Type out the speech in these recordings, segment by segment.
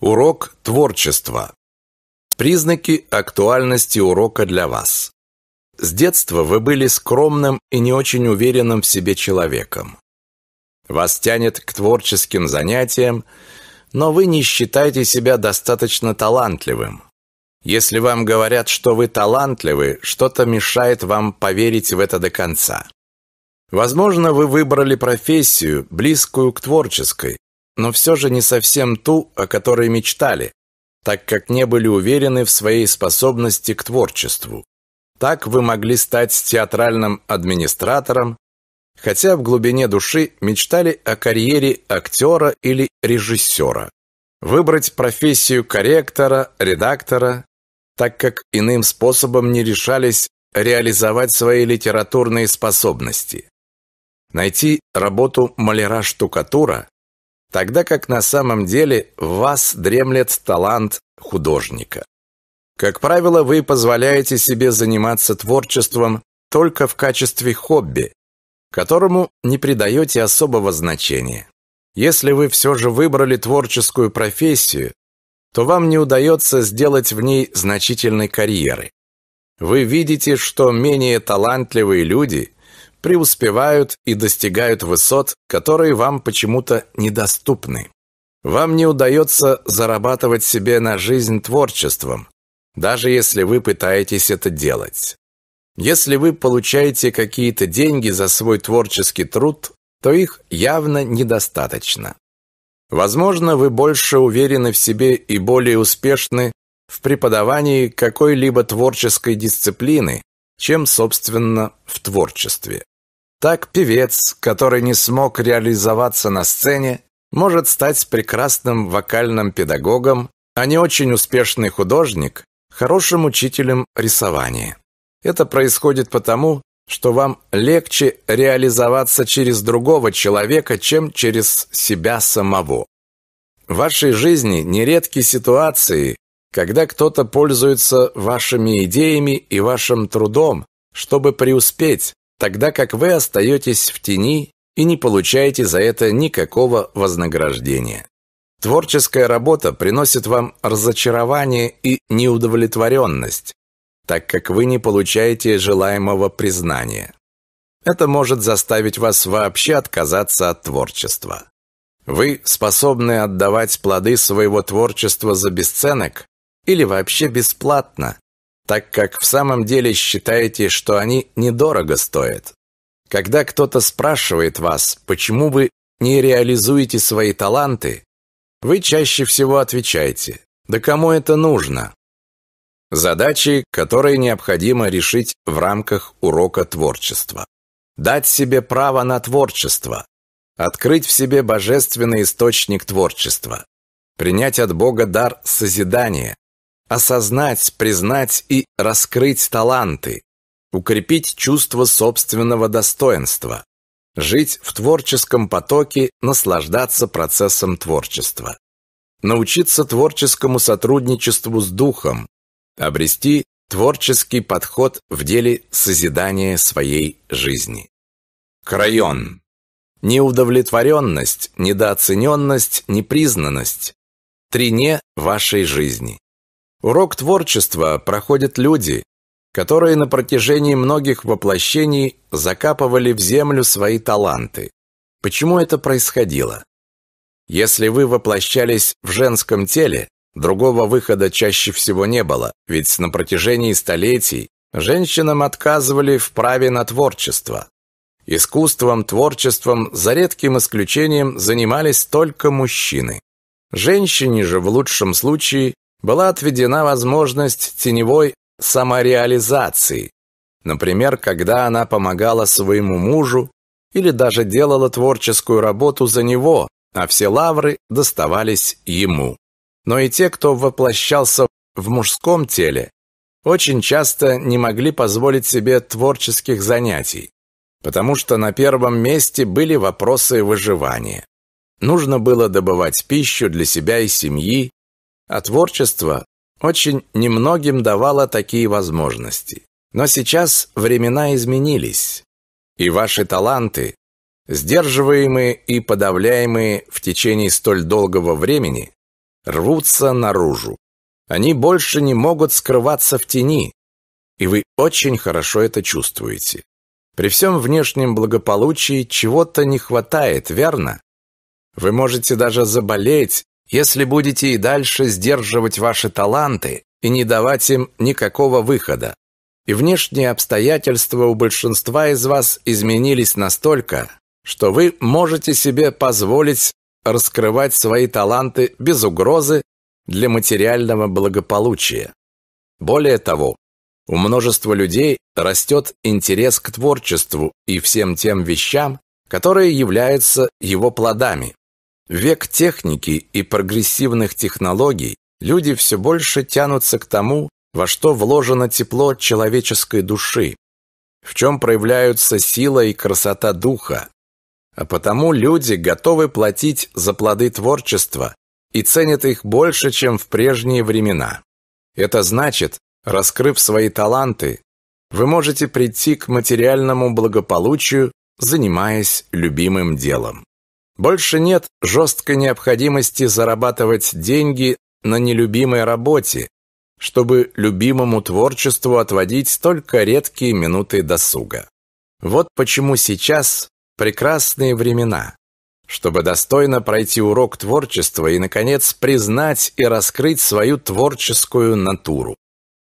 Урок творчества. Признаки актуальности урока для вас. С детства вы были скромным и не очень уверенным в себе человеком. Вас тянет к творческим занятиям, но вы не считаете себя достаточно талантливым. Если вам говорят, что вы талантливы, что-то мешает вам поверить в это до конца. Возможно, вы выбрали профессию, близкую к творческой, но все же не совсем ту, о которой мечтали, так как не были уверены в своей способности к творчеству. Так вы могли стать театральным администратором, хотя в глубине души мечтали о карьере актера или режиссера. Выбрать профессию корректора, редактора, так как иным способом не решались реализовать свои литературные способности. Найти работу маляра-штукатура, тогда как на самом деле в вас дремлет талант художника. Как правило, вы позволяете себе заниматься творчеством только в качестве хобби, которому не придаете особого значения. Если вы все же выбрали творческую профессию, то вам не удается сделать в ней значительной карьеры. Вы видите, что менее талантливые люди преуспевают и достигают высот, которые вам почему-то недоступны. Вам не удается зарабатывать себе на жизнь творчеством, даже если вы пытаетесь это делать. Если вы получаете какие-то деньги за свой творческий труд, то их явно недостаточно. Возможно, вы больше уверены в себе и более успешны в преподавании какой-либо творческой дисциплины, чем, собственно, в творчестве. Так певец, который не смог реализоваться на сцене, может стать прекрасным вокальным педагогом, а не очень успешный художник – хорошим учителем рисования. Это происходит потому, что вам легче реализоваться через другого человека, чем через себя самого. В вашей жизни нередки ситуации, когда кто-то пользуется вашими идеями и вашим трудом, чтобы преуспеть, тогда как вы остаетесь в тени и не получаете за это никакого вознаграждения. Творческая работа приносит вам разочарование и неудовлетворенность, так как вы не получаете желаемого признания. Это может заставить вас вообще отказаться от творчества. Вы способны отдавать плоды своего творчества за бесценок, или вообще бесплатно, так как в самом деле считаете, что они недорого стоят. Когда кто-то спрашивает вас, почему вы не реализуете свои таланты, вы чаще всего отвечаете «Да кому это нужно?» Задачи, которые необходимо решить в рамках урока творчества. Дать себе право на творчество. Открыть в себе божественный источник творчества. Принять от Бога дар созидания, осознать, признать и раскрыть таланты, укрепить чувство собственного достоинства, жить в творческом потоке, наслаждаться процессом творчества, научиться творческому сотрудничеству с духом, обрести творческий подход в деле созидания своей жизни. Крайон. Неудовлетворенность, недооцененность, непризнанность. Три «не» вашей жизни. Урок творчества проходят люди, которые на протяжении многих воплощений закапывали в землю свои таланты. Почему это происходило? Если вы воплощались в женском теле, другого выхода чаще всего не было, ведь на протяжении столетий женщинам отказывали в праве на творчество. Искусством, творчеством, за редким исключением, занимались только мужчины. Женщине же в лучшем случае была отведена возможность теневой самореализации, например, когда она помогала своему мужу или даже делала творческую работу за него, а все лавры доставались ему. Но и те, кто воплощался в мужском теле, очень часто не могли позволить себе творческих занятий, потому что на первом месте были вопросы выживания. Нужно было добывать пищу для себя и семьи, а творчество очень немногим давало такие возможности. Но сейчас времена изменились, и ваши таланты, сдерживаемые и подавляемые в течение столь долгого времени, рвутся наружу. Они больше не могут скрываться в тени, и вы очень хорошо это чувствуете. При всем внешнем благополучии чего-то не хватает, верно? Вы можете даже заболеть если будете и дальше сдерживать ваши таланты и не давать им никакого выхода, и внешние обстоятельства у большинства из вас изменились настолько, что вы можете себе позволить раскрывать свои таланты без угрозы для материального благополучия. Более того, у множества людей растет интерес к творчеству и всем тем вещам, которые являются его плодами век техники и прогрессивных технологий люди все больше тянутся к тому, во что вложено тепло человеческой души, в чем проявляются сила и красота духа. А потому люди готовы платить за плоды творчества и ценят их больше, чем в прежние времена. Это значит, раскрыв свои таланты, вы можете прийти к материальному благополучию, занимаясь любимым делом. Больше нет жесткой необходимости зарабатывать деньги на нелюбимой работе, чтобы любимому творчеству отводить столько редкие минуты досуга. Вот почему сейчас прекрасные времена, чтобы достойно пройти урок творчества и, наконец, признать и раскрыть свою творческую натуру.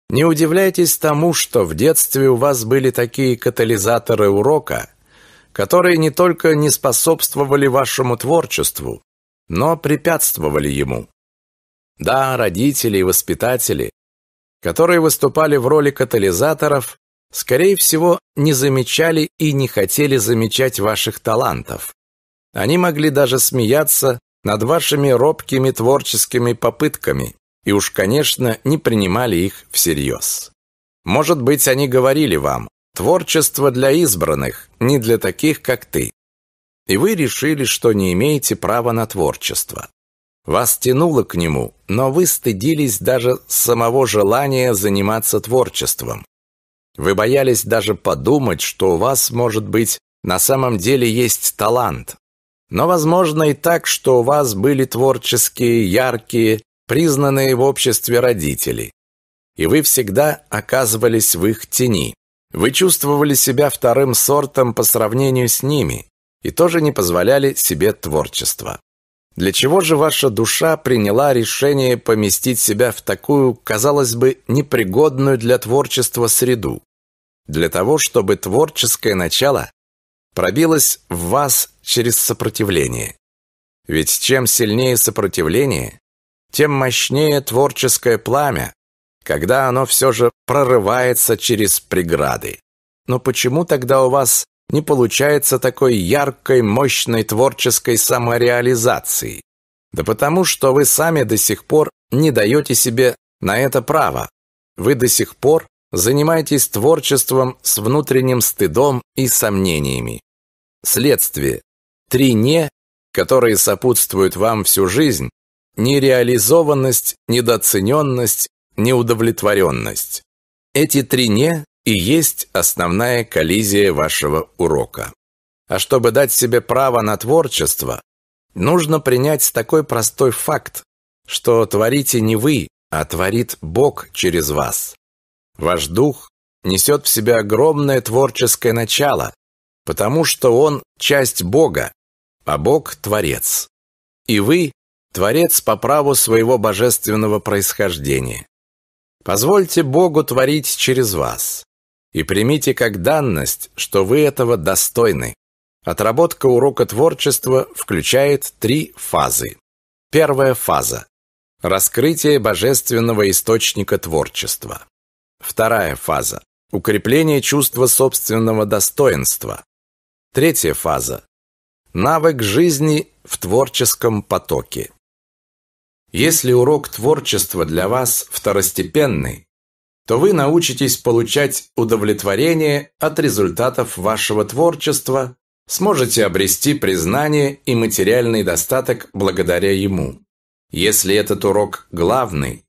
Не удивляйтесь тому, что в детстве у вас были такие катализаторы урока – которые не только не способствовали вашему творчеству, но препятствовали ему. Да, родители и воспитатели, которые выступали в роли катализаторов, скорее всего, не замечали и не хотели замечать ваших талантов. Они могли даже смеяться над вашими робкими творческими попытками и уж, конечно, не принимали их всерьез. Может быть, они говорили вам, Творчество для избранных, не для таких, как ты. И вы решили, что не имеете права на творчество. Вас тянуло к нему, но вы стыдились даже самого желания заниматься творчеством. Вы боялись даже подумать, что у вас, может быть, на самом деле есть талант. Но возможно и так, что у вас были творческие, яркие, признанные в обществе родители. И вы всегда оказывались в их тени. Вы чувствовали себя вторым сортом по сравнению с ними и тоже не позволяли себе творчества. Для чего же ваша душа приняла решение поместить себя в такую, казалось бы, непригодную для творчества среду? Для того, чтобы творческое начало пробилось в вас через сопротивление. Ведь чем сильнее сопротивление, тем мощнее творческое пламя, когда оно все же прорывается через преграды. Но почему тогда у вас не получается такой яркой, мощной творческой самореализации? Да потому что вы сами до сих пор не даете себе на это право. Вы до сих пор занимаетесь творчеством с внутренним стыдом и сомнениями. Следствие. Три «не», которые сопутствуют вам всю жизнь, нереализованность, недооцененность неудовлетворенность. Эти три «не» и есть основная коллизия вашего урока. А чтобы дать себе право на творчество, нужно принять такой простой факт, что творите не вы, а творит Бог через вас. Ваш дух несет в себе огромное творческое начало, потому что он часть Бога, а Бог – Творец. И вы – Творец по праву своего божественного происхождения. Позвольте Богу творить через вас. И примите как данность, что вы этого достойны. Отработка урока творчества включает три фазы. Первая фаза – раскрытие божественного источника творчества. Вторая фаза – укрепление чувства собственного достоинства. Третья фаза – навык жизни в творческом потоке. Если урок творчества для вас второстепенный, то вы научитесь получать удовлетворение от результатов вашего творчества, сможете обрести признание и материальный достаток благодаря ему. Если этот урок главный,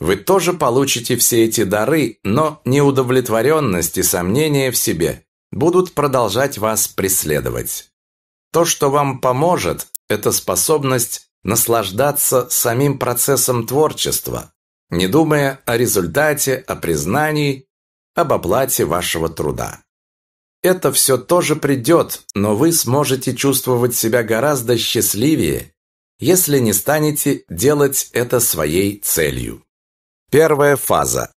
вы тоже получите все эти дары, но неудовлетворенность и сомнения в себе будут продолжать вас преследовать. То, что вам поможет, это способность наслаждаться самим процессом творчества, не думая о результате, о признании, об оплате вашего труда. Это все тоже придет, но вы сможете чувствовать себя гораздо счастливее, если не станете делать это своей целью. Первая фаза.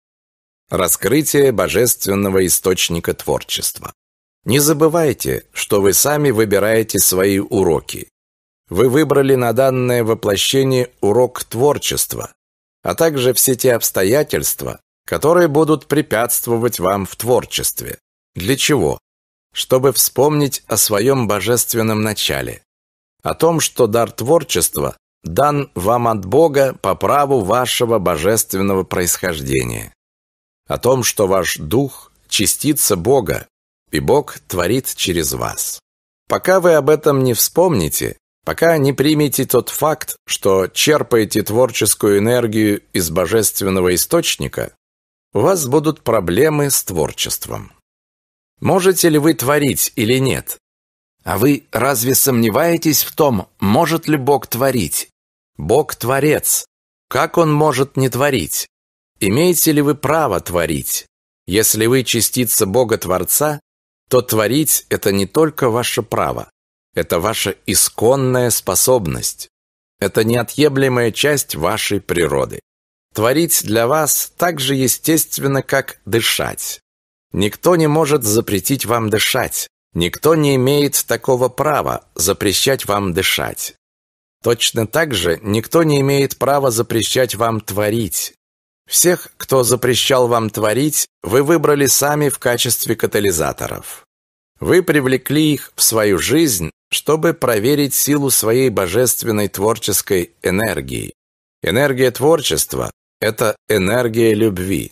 Раскрытие божественного источника творчества. Не забывайте, что вы сами выбираете свои уроки вы выбрали на данное воплощение урок творчества, а также все те обстоятельства, которые будут препятствовать вам в творчестве. Для чего? Чтобы вспомнить о своем божественном начале, о том, что дар творчества дан вам от Бога по праву вашего божественного происхождения, о том, что ваш дух – частица Бога, и Бог творит через вас. Пока вы об этом не вспомните, пока не примете тот факт, что черпаете творческую энергию из божественного источника, у вас будут проблемы с творчеством. Можете ли вы творить или нет? А вы разве сомневаетесь в том, может ли Бог творить? Бог – творец. Как он может не творить? Имеете ли вы право творить? Если вы частица Бога-творца, то творить – это не только ваше право, это ваша исконная способность. Это неотъемлемая часть вашей природы. Творить для вас так же естественно, как дышать. Никто не может запретить вам дышать. Никто не имеет такого права запрещать вам дышать. Точно так же никто не имеет права запрещать вам творить. Всех, кто запрещал вам творить, вы выбрали сами в качестве катализаторов. Вы привлекли их в свою жизнь, чтобы проверить силу своей божественной творческой энергии. Энергия творчества – это энергия любви.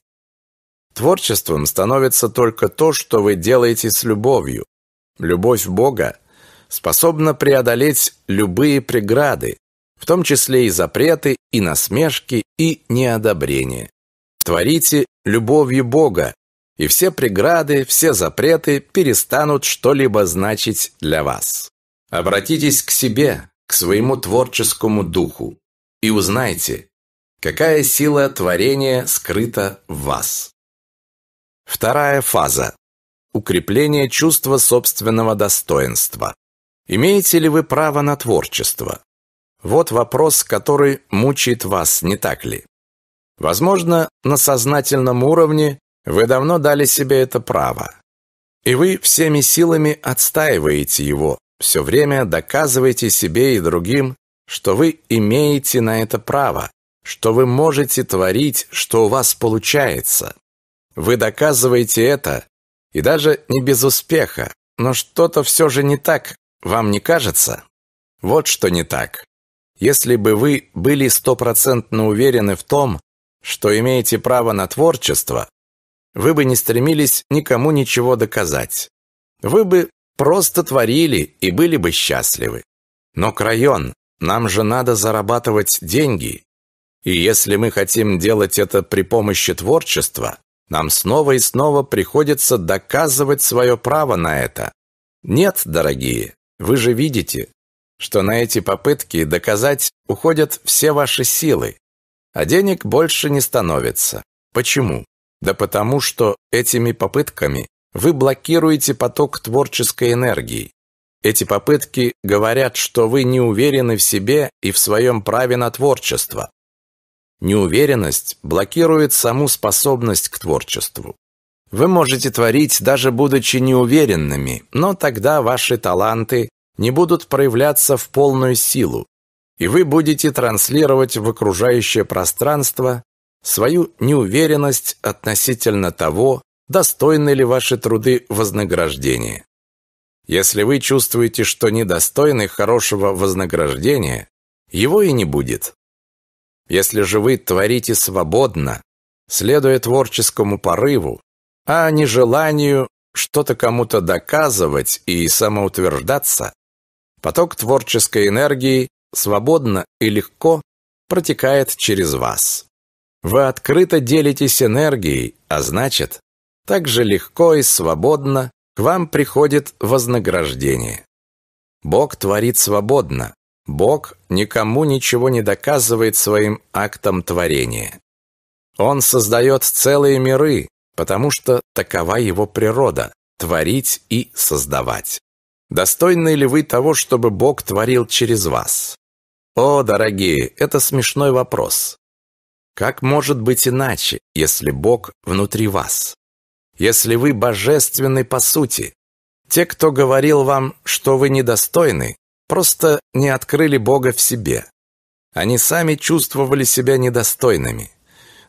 Творчеством становится только то, что вы делаете с любовью. Любовь Бога способна преодолеть любые преграды, в том числе и запреты, и насмешки, и неодобрения. Творите любовью Бога, и все преграды, все запреты перестанут что-либо значить для вас. Обратитесь к себе, к своему творческому духу и узнайте, какая сила творения скрыта в вас. Вторая фаза. Укрепление чувства собственного достоинства. Имеете ли вы право на творчество? Вот вопрос, который мучает вас, не так ли? Возможно, на сознательном уровне вы давно дали себе это право. И вы всеми силами отстаиваете его, все время доказываете себе и другим, что вы имеете на это право, что вы можете творить, что у вас получается. Вы доказываете это, и даже не без успеха, но что-то все же не так, вам не кажется? Вот что не так. Если бы вы были стопроцентно уверены в том, что имеете право на творчество, вы бы не стремились никому ничего доказать. Вы бы просто творили и были бы счастливы. Но, Крайон, нам же надо зарабатывать деньги. И если мы хотим делать это при помощи творчества, нам снова и снова приходится доказывать свое право на это. Нет, дорогие, вы же видите, что на эти попытки доказать уходят все ваши силы, а денег больше не становится. Почему? Да потому что этими попытками вы блокируете поток творческой энергии. Эти попытки говорят, что вы не уверены в себе и в своем праве на творчество. Неуверенность блокирует саму способность к творчеству. Вы можете творить, даже будучи неуверенными, но тогда ваши таланты не будут проявляться в полную силу, и вы будете транслировать в окружающее пространство свою неуверенность относительно того, достойны ли ваши труды вознаграждения. Если вы чувствуете, что недостойны хорошего вознаграждения, его и не будет. Если же вы творите свободно, следуя творческому порыву, а не желанию что-то кому-то доказывать и самоутверждаться, поток творческой энергии свободно и легко протекает через вас. Вы открыто делитесь энергией, а значит, так же легко и свободно к вам приходит вознаграждение. Бог творит свободно. Бог никому ничего не доказывает своим актом творения. Он создает целые миры, потому что такова его природа – творить и создавать. Достойны ли вы того, чтобы Бог творил через вас? О, дорогие, это смешной вопрос. Как может быть иначе, если Бог внутри вас? Если вы божественны по сути? Те, кто говорил вам, что вы недостойны, просто не открыли Бога в себе. Они сами чувствовали себя недостойными.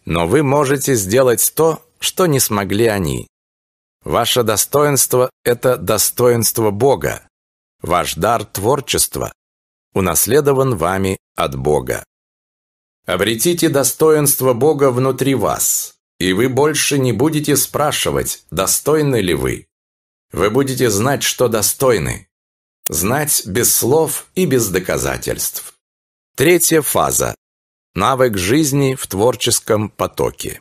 Но вы можете сделать то, что не смогли они. Ваше достоинство – это достоинство Бога. Ваш дар творчества унаследован вами от Бога. Обретите достоинство Бога внутри вас, и вы больше не будете спрашивать, достойны ли вы. Вы будете знать, что достойны. Знать без слов и без доказательств. Третья фаза. Навык жизни в творческом потоке.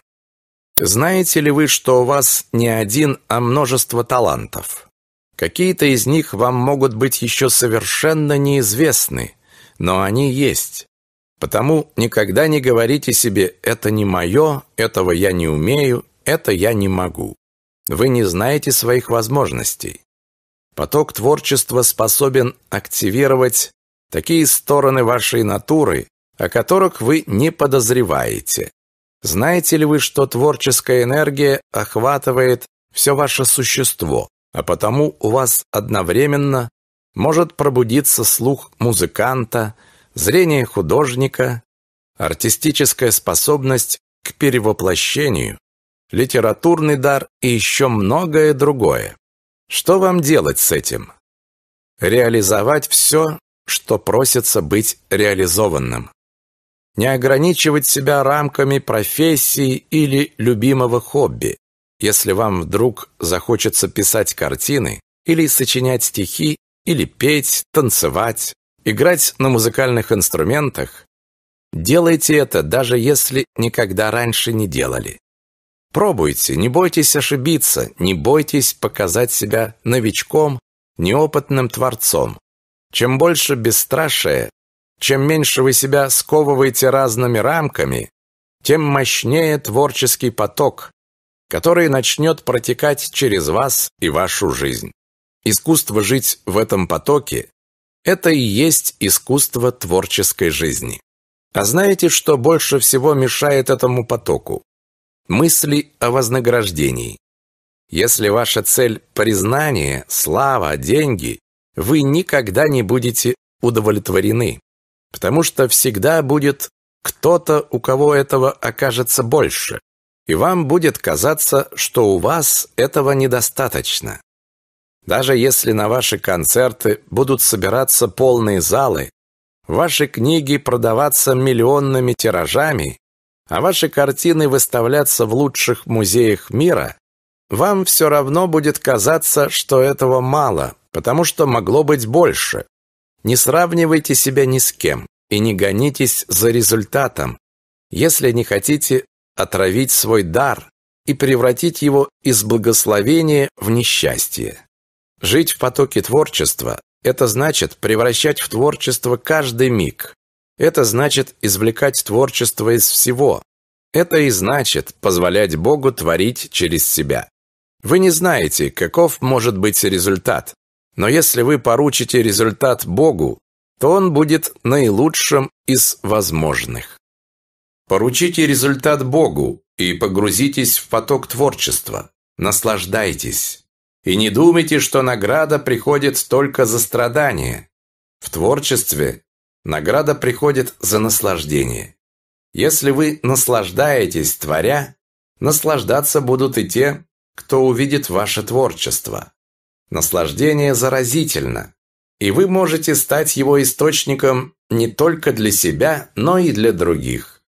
Знаете ли вы, что у вас не один, а множество талантов? Какие-то из них вам могут быть еще совершенно неизвестны, но они есть. Потому никогда не говорите себе «это не мое», «этого я не умею», «это я не могу». Вы не знаете своих возможностей. Поток творчества способен активировать такие стороны вашей натуры, о которых вы не подозреваете. Знаете ли вы, что творческая энергия охватывает все ваше существо, а потому у вас одновременно может пробудиться слух музыканта – зрение художника, артистическая способность к перевоплощению, литературный дар и еще многое другое. Что вам делать с этим? Реализовать все, что просится быть реализованным. Не ограничивать себя рамками профессии или любимого хобби. Если вам вдруг захочется писать картины, или сочинять стихи, или петь, танцевать, Играть на музыкальных инструментах? Делайте это, даже если никогда раньше не делали. Пробуйте, не бойтесь ошибиться, не бойтесь показать себя новичком, неопытным творцом. Чем больше бесстрашие, чем меньше вы себя сковываете разными рамками, тем мощнее творческий поток, который начнет протекать через вас и вашу жизнь. Искусство жить в этом потоке это и есть искусство творческой жизни. А знаете, что больше всего мешает этому потоку? Мысли о вознаграждении. Если ваша цель – признание, слава, деньги, вы никогда не будете удовлетворены, потому что всегда будет кто-то, у кого этого окажется больше, и вам будет казаться, что у вас этого недостаточно. Даже если на ваши концерты будут собираться полные залы, ваши книги продаваться миллионными тиражами, а ваши картины выставляться в лучших музеях мира, вам все равно будет казаться, что этого мало, потому что могло быть больше. Не сравнивайте себя ни с кем и не гонитесь за результатом, если не хотите отравить свой дар и превратить его из благословения в несчастье. Жить в потоке творчества – это значит превращать в творчество каждый миг. Это значит извлекать творчество из всего. Это и значит позволять Богу творить через себя. Вы не знаете, каков может быть результат, но если вы поручите результат Богу, то он будет наилучшим из возможных. Поручите результат Богу и погрузитесь в поток творчества. Наслаждайтесь. И не думайте, что награда приходит только за страдания. В творчестве награда приходит за наслаждение. Если вы наслаждаетесь, творя, наслаждаться будут и те, кто увидит ваше творчество. Наслаждение заразительно, и вы можете стать его источником не только для себя, но и для других.